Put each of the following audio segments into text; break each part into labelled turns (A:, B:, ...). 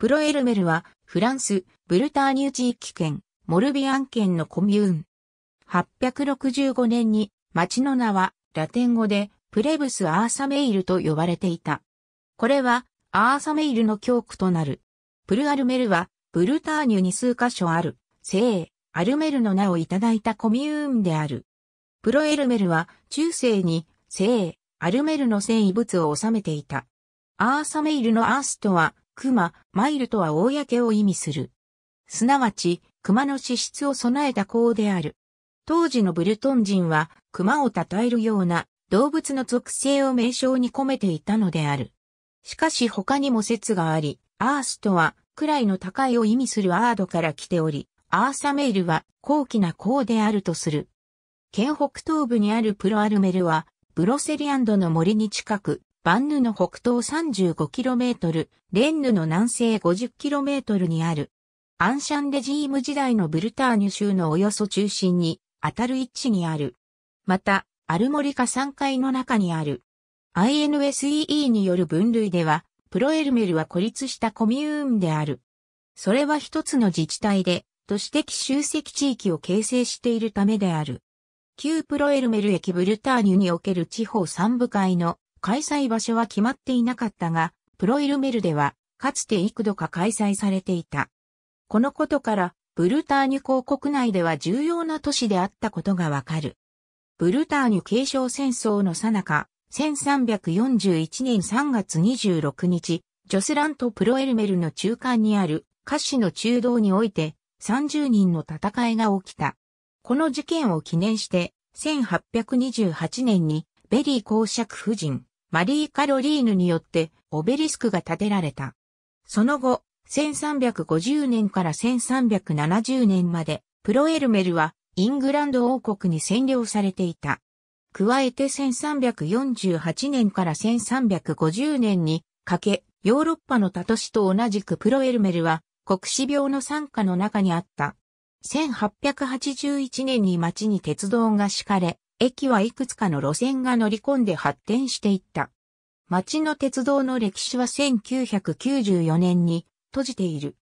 A: プロエルメルは、フランス、ブルターニュ地域圏、モルビアン県のコミューン。865年に、町の名は、ラテン語で、プレブス・アーサメイルと呼ばれていた。これは、アーサメイルの教区となる。プルアルメルは、ブルターニュに数箇所ある、聖、アルメルの名をいただいたコミューンである。プロエルメルは、中世に、聖、アルメルの聖遺物を収めていた。アーサメイルのアースとは、熊、マイルとは公を意味する。すなわち、熊の資質を備えた子である。当時のブルトン人は、熊を称えるような動物の属性を名称に込めていたのである。しかし他にも説があり、アースとは、位の高いを意味するアードから来ており、アーサメールは高貴な子であるとする。県北東部にあるプロアルメルは、ブロセリアンドの森に近く、バンヌの北東 35km、レンヌの南西 50km にある。アンシャンレジーム時代のブルターニュ州のおよそ中心に、当たる位置にある。また、アルモリカ3階の中にある。INSEE による分類では、プロエルメルは孤立したコミューンである。それは一つの自治体で、都市的集積地域を形成しているためである。旧プロエルメル駅ブルターニュにおける地方三部会の開催場所は決まっていなかったが、プロイルメルでは、かつて幾度か開催されていた。このことから、ブルターニュ公国内では重要な都市であったことがわかる。ブルターニュ継承戦争の最中、1341年3月26日、ジョスランとプロエルメルの中間にあるカシの中道において30人の戦いが起きた。この事件を記念して1828年にベリー公爵夫人、マリー・カロリーヌによってオベリスクが建てられた。その後、1350年から1370年まで、プロエルメルはイングランド王国に占領されていた。加えて1348年から1350年にかけ、ヨーロッパの他都市と同じくプロエルメルは国死病の参加の中にあった。1881年に町に鉄道が敷かれ、駅はいくつかの路線が乗り込んで発展していった。町の鉄道の歴史は1994年に閉じている。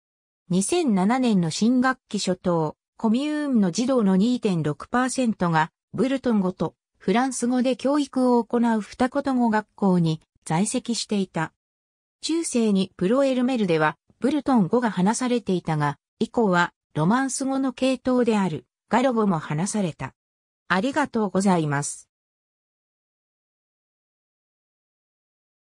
A: 2007年の新学期初頭、コミューンの児童の2.6%がブルトン語とフランス語で教育を行う二言語学校に在籍していた。中世にプロエルメルではブルトン語が話されていたが、以降はロマンス語の系統であるガロ語も話された。ありがとうございます。